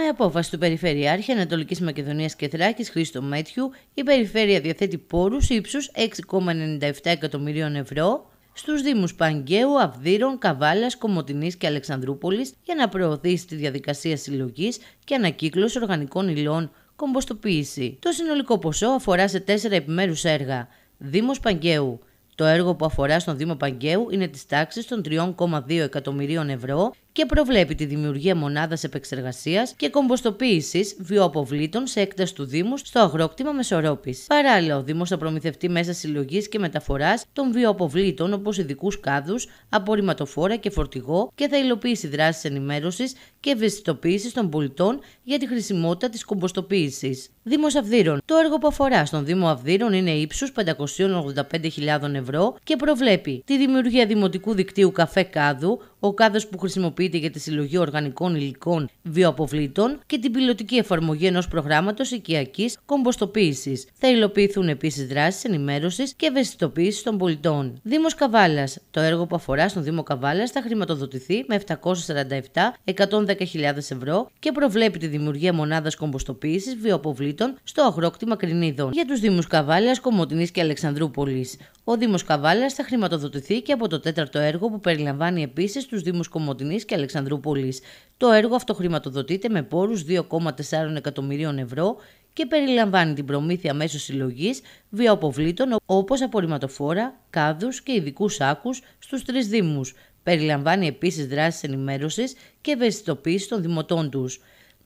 Με απόφαση του Περιφερειάρχη Ανατολικής Μακεδονίας και Θράκης Χρήστο Μέτιου, η Περιφέρεια διαθέτει πόρους ύψους 6,97 εκατομμυρίων ευρώ στους Δήμους Παγκαίου, Αυδείρων, Καβάλας, Κομωτινής και Αλεξανδρούπολης για να προωθήσει τη διαδικασία συλλογής και ανακύκλωση οργανικών υλών κομποστοποίηση. Το συνολικό ποσό αφορά σε τέσσερα επιμέρους έργα. Δήμος Παγκαίου. Το έργο που αφορά στον Δήμο Παγκαίου είναι της τάξης των 3,2 εκατομμυρίων ευρώ και προβλέπει τη δημιουργία μονάδας επεξεργασίας και κομποστοποίησης βιοαποβλήτων σε έκταση του Δήμου στο αγρόκτημα Μεσορόπη. Παράλληλα, ο Δήμος θα προμηθευτεί μέσα συλλογής και μεταφοράς των βιοαποβλήτων όπως ειδικούς κάδους, απορριμματοφόρα και φορτηγό και θα υλοποιήσει δράσεις ενημέρωσης και ευαισθητοποίησης των πολιτών για τη χρησιμότητα της κομποστοποίησης. Δήμος Αυδείρων. Το έργο που αφορά στον Δήμο Αυδείρων είναι ύψους 585.000 ευρώ και προβλέπει τη δημιουργία δημοτικού δικτύου καφέ κάδου, ο κάδος που χρησιμοποιείται για τη συλλογή οργανικών υλικών βιοαποβλήτων και την πιλωτική εφαρμογή ενός προγράμματος οικιακής κομποστοποίησης. Θα υλοποιηθούν επίσης δράσεις ενημέρωσης και ευαισθητοποίησης των πολιτών. Δήμος Καβάλας. Το έργο που αφορά στον Δήμο Καβάλας θα χρηματοδοτηθεί με 747-110.000 ευρώ και προβλέπει τη δημιουργία μονάδας κομποστοποίησης βιοαποβλήτων στο αγρόκτημα Κρινίδων για τους Δήμους Καβάλας, Κομωτινής και Αλεξανδρούπολης. Ο Δήμος Καβάλα θα χρηματοδοτηθεί και από το τέταρτο έργο που περιλαμβάνει επίσης τους Δήμους Κομωτινής και Αλεξανδρούπολης. Το έργο αυτοχρηματοδοτείται με πόρους 2,4 εκατομμυρίων ευρώ και περιλαμβάνει την προμήθεια μέσω συλλογής βιοποβλήτων όπως απορριμματοφόρα, κάδους και ειδικούς άκους στους τρεις Δήμους. Περιλαμβάνει επίσης δράσεις ενημέρωσης και ευαισθητοποίηση των δημοτών τους.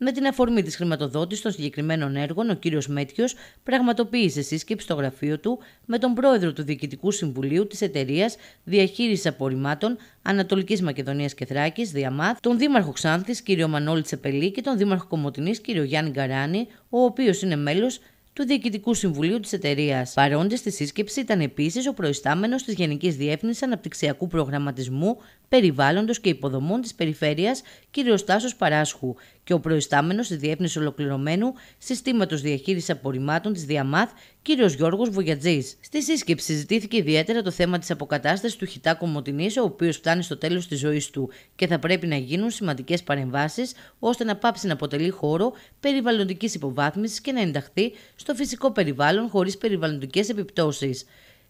Με την αφορμή της χρηματοδότησης των συγκεκριμένων έργων, ο κύριος Μέτιος πραγματοποίησε σύσκεψη στο γραφείο του με τον πρόεδρο του Διοικητικού Συμβουλίου της Εταιρείας Διαχείρισης Απορριμμάτων Ανατολικής Μακεδονίας και Θράκης, ΔΙΑΜΑΘ, τον Δήμαρχο Ξάνθης κύριο Μανώλη Τσεπελή και τον Δήμαρχο Κομωτινής κ. Γιάννη Γκαράνη, ο οποίος είναι μέλος του Διοικητικού Συμβουλίου της εταιρείας. Παρόντες στη σύσκεψη ήταν επίσης ο προϊστάμενος της Γενικής Διεύθυνσης Αναπτυξιακού Προγραμματισμού, Περιβάλλοντος και Υποδομών της Περιφέρειας, κ. Στάσο Παράσχου, και ο προϊστάμενος της Διεύθυνσης Ολοκληρωμένου Συστήματος Διαχείρισης Απορριμμάτων της ΔΙΑΜΑΘ, Κύριος Γιώργος Βουγιατζή. Στη σύσκεψη συζητήθηκε ιδιαίτερα το θέμα της αποκατάστασης του Χιτάκου Μωτινή, ο οποίος φτάνει στο τέλος της ζωής του και θα πρέπει να γίνουν σημαντικές παρεμβάσεις ώστε να πάψει να αποτελεί χώρο περιβαλλοντικής υποβάθμισης και να ενταχθεί στο φυσικό περιβάλλον χωρίς περιβαλλοντικές επιπτώσεις.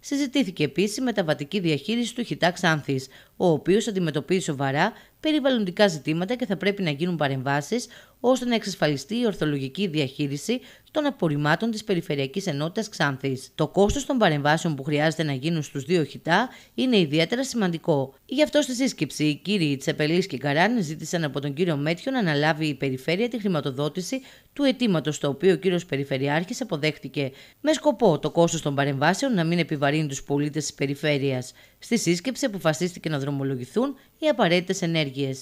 Συζητήθηκε επίσης η μεταβατική διαχείριση του Χιτά Ξάνθη, ο οποίος αντιμετωπίζει σοβαρά περιβαλλοντικά ζητήματα και θα πρέπει να γίνουν παρεμβάσεις ώστε να εξασφαλιστεί η ορθολογική διαχείριση των απορριμμάτων της Περιφερειακής Ενότητας Ξάνθης. Το κόστος των παρεμβάσεων που χρειάζεται να γίνουν στους δύο χιτά είναι ιδιαίτερα σημαντικό. Γι' αυτό στη σύσκεψη, οι κύριοι Τσεπελής και Καράν ζήτησαν από τον κύριο Μέτιο να αναλάβει η Περιφέρεια τη χρηματοδότηση του αιτήματος, το οποίο ο κύριος Περιφερειάρχης αποδέχτηκε, με σκοπό το κόστος των παρεμβάσεων να μην επιβαρύνει τους πολίτες της Περιφέρειας. Στη σύσκεψη αποφασίστηκε να δρομολογηθούν οι απαραίτητες ενέργειες.